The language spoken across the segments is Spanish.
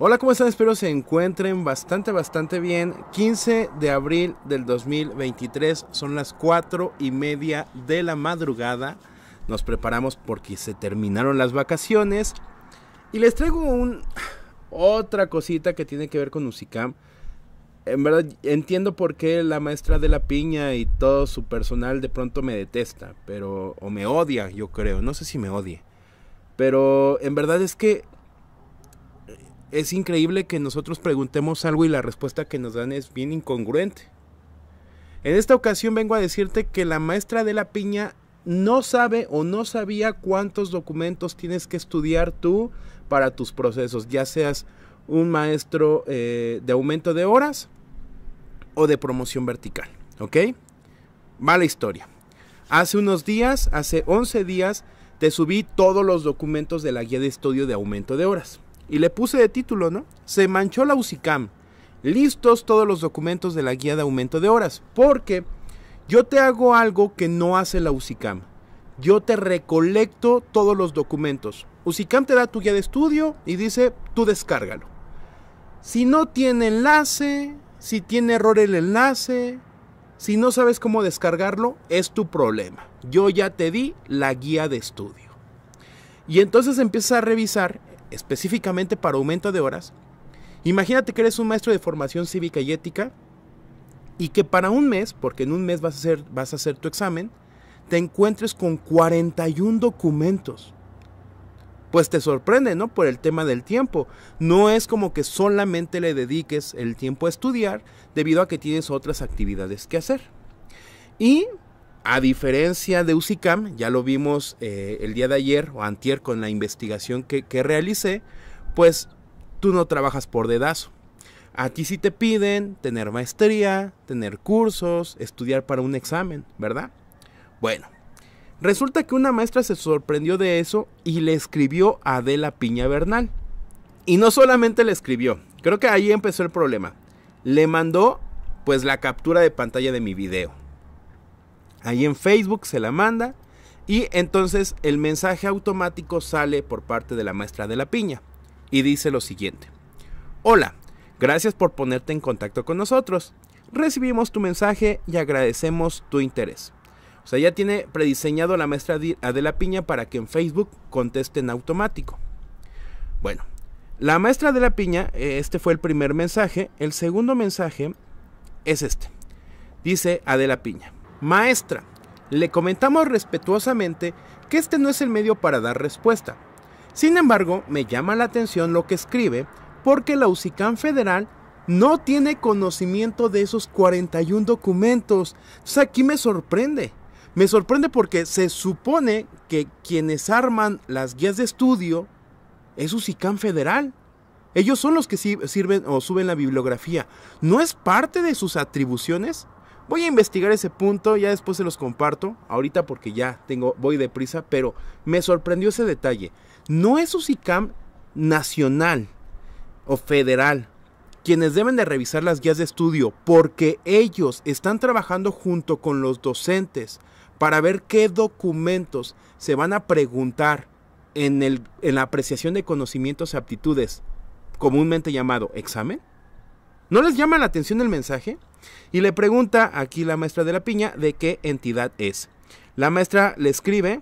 Hola, ¿cómo están? Espero se encuentren bastante, bastante bien. 15 de abril del 2023, son las 4 y media de la madrugada. Nos preparamos porque se terminaron las vacaciones. Y les traigo un, otra cosita que tiene que ver con USICAM. En verdad, entiendo por qué la maestra de la piña y todo su personal de pronto me detesta, pero. o me odia, yo creo. No sé si me odie. Pero en verdad es que es increíble que nosotros preguntemos algo y la respuesta que nos dan es bien incongruente. En esta ocasión vengo a decirte que la maestra de la piña no sabe o no sabía cuántos documentos tienes que estudiar tú para tus procesos, ya seas un maestro eh, de aumento de horas o de promoción vertical, ¿ok? Mala historia. Hace unos días, hace 11 días, te subí todos los documentos de la guía de estudio de aumento de horas y le puse de título, ¿no? Se manchó la UCICAM. Listos todos los documentos de la guía de aumento de horas, porque yo te hago algo que no hace la UCICAM. Yo te recolecto todos los documentos. UCICAM te da tu guía de estudio y dice, tú descárgalo. Si no tiene enlace, si tiene error el enlace, si no sabes cómo descargarlo, es tu problema. Yo ya te di la guía de estudio. Y entonces empiezas a revisar específicamente para aumento de horas, imagínate que eres un maestro de formación cívica y ética y que para un mes, porque en un mes vas a hacer, vas a hacer tu examen, te encuentres con 41 documentos. Pues te sorprende, ¿no? Por el tema del tiempo. No es como que solamente le dediques el tiempo a estudiar debido a que tienes otras actividades que hacer. Y a diferencia de UCICAM, ya lo vimos eh, el día de ayer o antier con la investigación que, realicé, pues tú no trabajas por dedazo. A ti sí te piden tener maestría, tener cursos, estudiar para un examen, ¿verdad? Bueno, resulta que una maestra se sorprendió de eso y le escribió a Adela Piña Bernal. Y no solamente le escribió, creo que ahí empezó el problema. Le mandó pues la captura de pantalla de mi video. Ahí en Facebook se la manda y entonces el mensaje automático sale por parte de la maestra de la piña y dice lo siguiente. Hola, gracias por ponerte en contacto con nosotros. Recibimos tu mensaje y agradecemos tu interés. O sea, ya tiene prediseñado la maestra de la piña para que en Facebook conteste en automático. Bueno, la maestra de la piña, eh, este fue el primer mensaje. El segundo mensaje es este. Dice Adela Piña. Maestra, le comentamos respetuosamente que este no es el medio para dar respuesta. Sin embargo, me llama la atención lo que escribe porque la UCICAN federal no tiene conocimiento de esos 41 documentos. aquí me sorprende. Me sorprende porque se supone que quienes arman las guías de estudio es UCICAN federal. Ellos son los que sirven o suben la bibliografía. ¿No es parte de sus atribuciones? Voy a investigar ese punto, ya después se los comparto, ahorita porque ya tengo, voy deprisa, pero me sorprendió ese detalle. No es UCICAM nacional o federal quienes deben de revisar las guías de estudio porque ellos están trabajando junto con los docentes para ver qué documentos se van a preguntar en la apreciación de conocimientos y aptitudes, comúnmente llamado examen. ¿No les llama la atención el mensaje? Y le pregunta aquí la maestra de la piña de qué entidad es. La maestra le escribe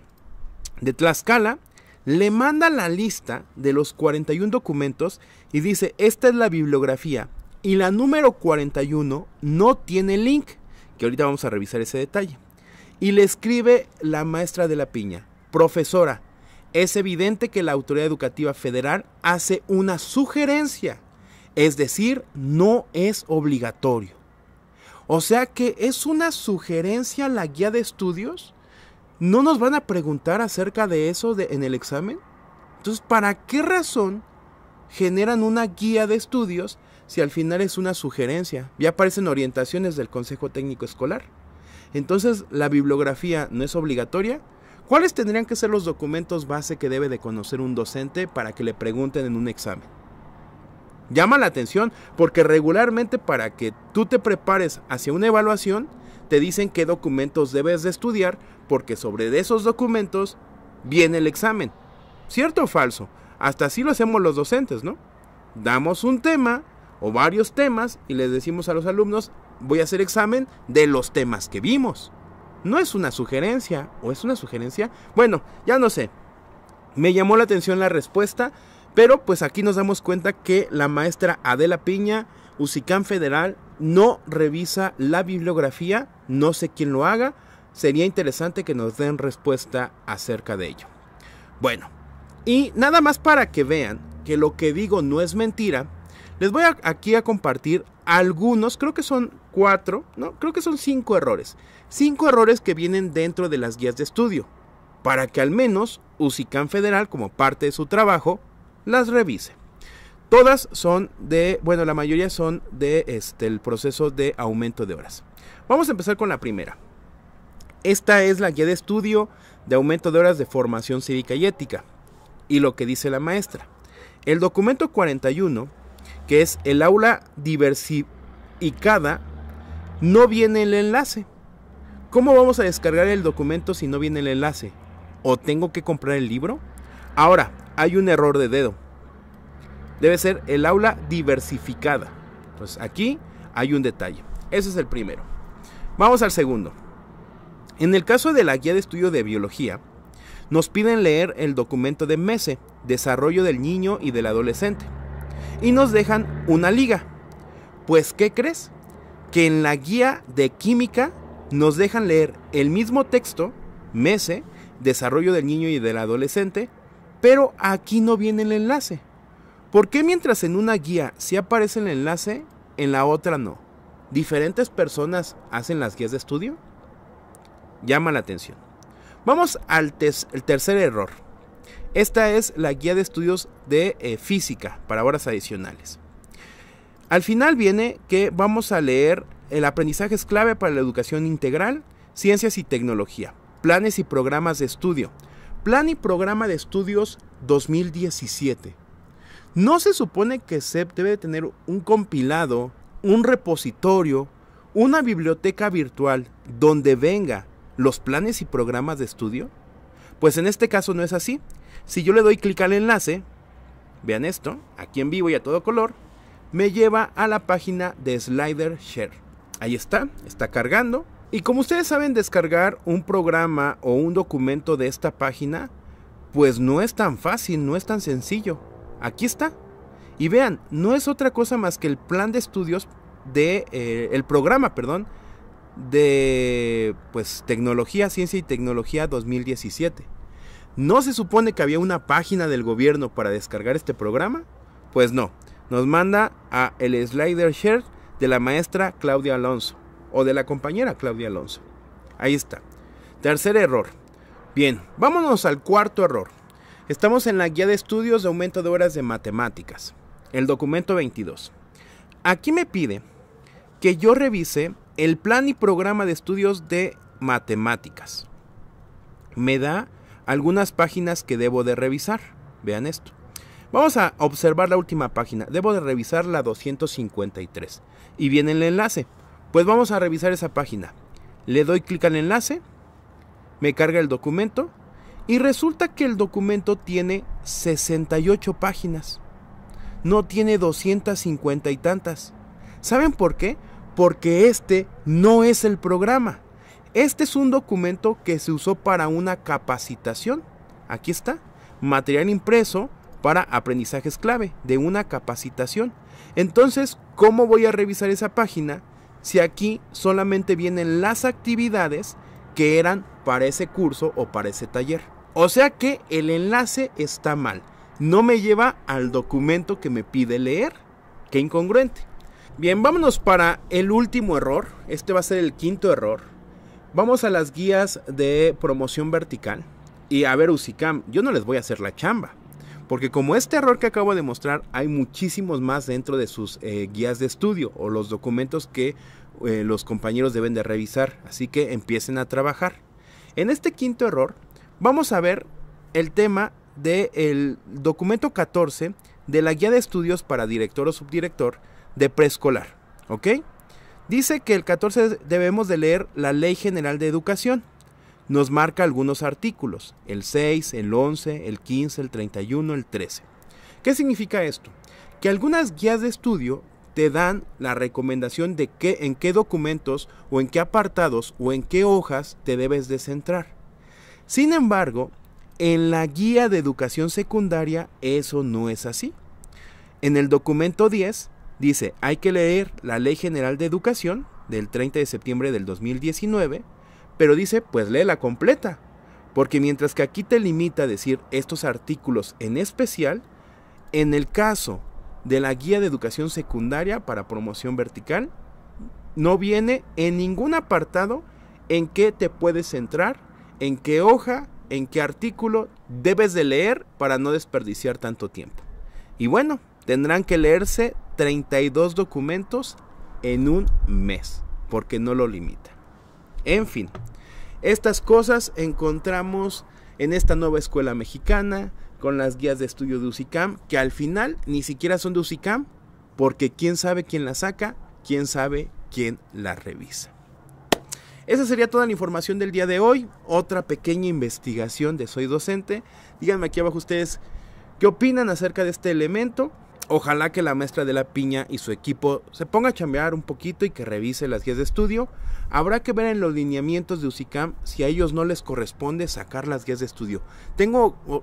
de Tlaxcala, le manda la lista de los 41 documentos y dice, esta es la bibliografía. Y la número 41 no tiene link, que ahorita vamos a revisar ese detalle. Y le escribe la maestra de la piña, profesora, es evidente que la Autoridad Educativa Federal hace una sugerencia, es decir, no es obligatorio. O sea que es una sugerencia la guía de estudios. ¿No nos van a preguntar acerca de eso en el examen? Entonces, ¿para qué razón generan una guía de estudios si al final es una sugerencia? Ya aparecen orientaciones del Consejo Técnico Escolar. Entonces, la bibliografía no es obligatoria. ¿Cuáles tendrían que ser los documentos base que debe de conocer un docente para que le pregunten en un examen? Llama la atención porque regularmente para que tú te prepares hacia una evaluación, te dicen qué documentos debes de estudiar porque sobre esos documentos viene el examen. ¿Cierto o falso? Hasta así lo hacemos los docentes, ¿no? Damos un tema o varios temas y les decimos a los alumnos, voy a hacer examen de los temas que vimos. No es una sugerencia, o es una sugerencia, bueno, ya no sé. Me llamó la atención la respuesta pero pues aquí nos damos cuenta que la maestra Adela Piña, Usicán Federal, no revisa la bibliografía, no sé quién lo haga, sería interesante que nos den respuesta acerca de ello. Bueno, y nada más para que vean que lo que digo no es mentira, les voy aquí a compartir algunos, creo que son cuatro, no, creo que son cinco errores. Cinco errores que vienen dentro de las guías de estudio, para que al menos Usicán Federal, como parte de su trabajo, las revise. Todas son de, bueno, la mayoría son de este, el proceso de aumento de horas. Vamos a empezar con la primera. Esta es la guía de estudio de aumento de horas de formación cívica y ética. Y lo que dice la maestra. El documento 41, que es el aula diversificada, no viene el enlace. ¿Cómo vamos a descargar el documento si no viene el enlace? ¿O tengo que comprar el libro? Ahora, hay un error de dedo. Debe ser el aula diversificada. Entonces pues aquí hay un detalle. Ese es el primero. Vamos al segundo. En el caso de la guía de estudio de biología, nos piden leer el documento de MESE, Desarrollo del Niño y del Adolescente, y nos dejan una liga. Pues, ¿qué crees? Que en la guía de química nos dejan leer el mismo texto, MESE, Desarrollo del Niño y del Adolescente, pero aquí no viene el enlace. ¿Por qué mientras en una guía sí aparece el enlace, en la otra no? ¿Diferentes personas hacen las guías de estudio? Llama la atención. Vamos al el tercer error. Esta es la guía de estudios de eh, física para horas adicionales. Al final viene que vamos a leer el aprendizaje es clave para la educación integral, ciencias y tecnología, planes y programas de estudio, Plan y Programa de Estudios 2017. No se supone que SEP debe tener un compilado, un repositorio, una biblioteca virtual donde venga los planes y programas de estudio. Pues en este caso no es así. Si yo le doy clic al enlace, vean esto, aquí en vivo y a todo color, me lleva a la página de Slider Share. Ahí está, está cargando. Y como ustedes saben, descargar un programa o un documento de esta página, pues no es tan fácil, no es tan sencillo. Aquí está. Y vean, no es otra cosa más que el plan de estudios de eh, el programa, perdón, de pues tecnología, ciencia y tecnología 2017. ¿No se supone que había una página del gobierno para descargar este programa? Pues no. Nos manda a el slider share de la maestra Claudia Alonso o de la compañera Claudia Alonso. Ahí está. Tercer error. Bien, vámonos al cuarto error. Estamos en la guía de estudios de aumento de horas de matemáticas, el documento 22. Aquí me pide que yo revise el plan y programa de estudios de matemáticas. Me da algunas páginas que debo de revisar. Vean esto. Vamos a observar la última página. Debo de revisar la 253. Y viene el enlace. Pues vamos a revisar esa página. Le doy clic al enlace, me carga el documento y resulta que el documento tiene 68 páginas. No tiene 250 y tantas. ¿Saben por qué? Porque este no es el programa. Este es un documento que se usó para una capacitación. Aquí está. Material impreso para aprendizajes clave de una capacitación. Entonces, ¿cómo voy a revisar esa página si aquí solamente vienen las actividades que eran para ese curso o para ese taller. O sea que el enlace está mal. No me lleva al documento que me pide leer. Qué incongruente. Bien, vámonos para el último error. Este va a ser el quinto error. Vamos a las guías de promoción vertical. Y a ver, Usicam, yo no les voy a hacer la chamba. Porque como este error que acabo de mostrar, hay muchísimos más dentro de sus eh, guías de estudio o los documentos que eh, los compañeros deben de revisar. Así que empiecen a trabajar. En este quinto error, vamos a ver el tema del documento 14 de la guía de estudios para director o subdirector de preescolar. ¿Ok? Dice que el 14 debemos de leer la Ley General de Educación nos marca algunos artículos, el 6, el 11, el 15, el 31, el 13. ¿Qué significa esto? Que algunas guías de estudio te dan la recomendación de en qué documentos o en qué apartados o en qué hojas te debes de centrar. Sin embargo, en la guía de educación secundaria eso no es así. En el documento 10 dice, hay que leer la Ley General de Educación del 30 de septiembre del 2019, pero dice, pues léela completa. Porque mientras que aquí te limita a decir estos artículos en especial, en el caso de la guía de educación secundaria para promoción vertical, no viene en ningún apartado en qué te puedes centrar, en qué hoja, en qué artículo debes de leer para no desperdiciar tanto tiempo. Y bueno, tendrán que leerse 32 documentos en un mes, porque no lo limita. En fin, estas cosas encontramos en esta nueva escuela mexicana, con las guías de estudio de UCICAM, que al final ni siquiera son de UCICAM, porque quién sabe quién las saca, quién sabe quién las revisa. Esa sería toda la información del día de hoy. Otra pequeña investigación de Soy Docente. Díganme aquí abajo ustedes qué opinan acerca de este elemento. Ojalá que la maestra de la piña y su equipo se ponga a chambear un poquito y que revise las guías de estudio. Habrá que ver en los lineamientos de UCICAM si a ellos no les corresponde sacar las guías de estudio. Tengo,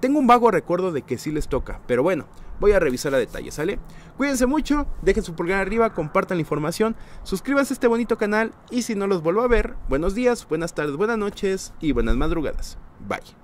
tengo un vago recuerdo de que sí les toca, pero bueno, voy a revisar a detalle, ¿sale? Cuídense mucho, dejen su pulgar arriba, compartan la información, suscríbanse a este bonito canal y si no los vuelvo a ver, buenos días, buenas tardes, buenas noches y buenas madrugadas. Bye.